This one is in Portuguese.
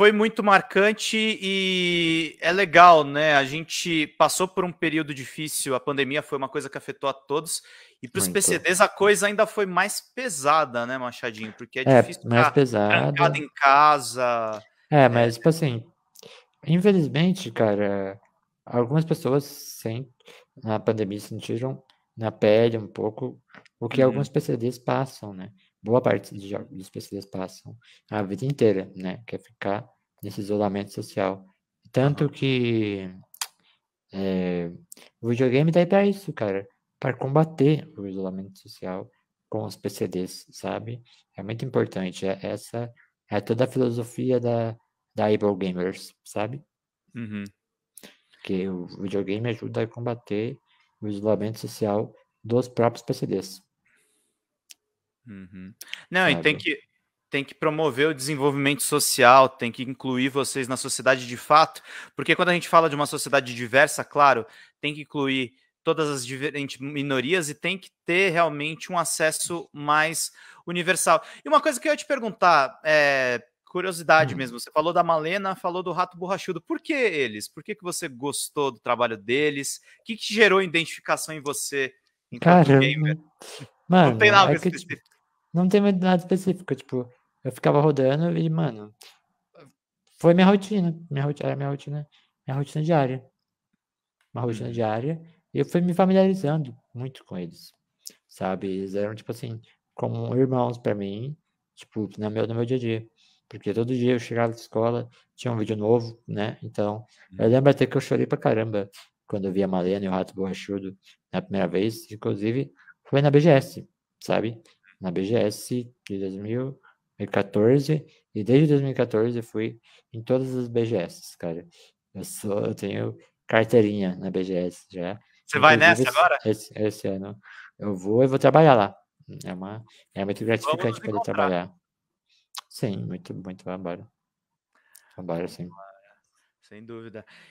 foi muito marcante e é legal, né? A gente passou por um período difícil, a pandemia foi uma coisa que afetou a todos. E para os PCDs a coisa ainda foi mais pesada, né, Machadinho? Porque é, é difícil mais pesada. trancado em casa. É, é mas, tipo é... assim, infelizmente, cara, algumas pessoas sem na pandemia sentiram na pele um pouco o que uhum. alguns PCDs passam, né? boa parte dos, dos especialistas passam a vida inteira, né? quer é ficar nesse isolamento social. Tanto que é, o videogame tá aí isso, cara. Para combater o isolamento social com os PCDs, sabe? É muito importante. É, essa é toda a filosofia da, da Able Gamers, sabe? Uhum. Que o videogame ajuda a combater o isolamento social dos próprios PCDs. Uhum. Não, sabe? e tem que, tem que promover o desenvolvimento social, tem que incluir vocês na sociedade de fato, porque quando a gente fala de uma sociedade diversa, claro, tem que incluir todas as diferentes minorias e tem que ter realmente um acesso mais universal. E uma coisa que eu ia te perguntar, é, curiosidade uhum. mesmo, você falou da Malena, falou do Rato Borrachudo, por que eles? Por que, que você gostou do trabalho deles? O que, que gerou identificação em você enquanto Cara, gamer? Mano, não tem nada é que... específico. Não tem nada específico, tipo, eu ficava rodando e, mano, foi minha rotina, minha rotina, era minha rotina, minha rotina diária. Uma rotina uhum. diária, e eu fui me familiarizando muito com eles, sabe? Eles eram, tipo assim, como irmãos para mim, tipo, no meu, no meu dia a dia. Porque todo dia eu chegava da escola, tinha um vídeo novo, né? Então, eu uhum. lembro até que eu chorei pra caramba quando eu vi a Malena e o Rato Borrachudo na primeira vez. Inclusive, foi na BGS, sabe? na BGS de 2014 e desde 2014 eu fui em todas as BGS, cara. Eu, sou, eu tenho carteirinha na BGS já. Você vai nessa esse, agora? Esse, esse, ano eu vou e vou trabalhar lá. É, uma, é muito gratificante poder trabalhar. Sim, muito, muito trabalho. Trabalho, sim. Sem dúvida.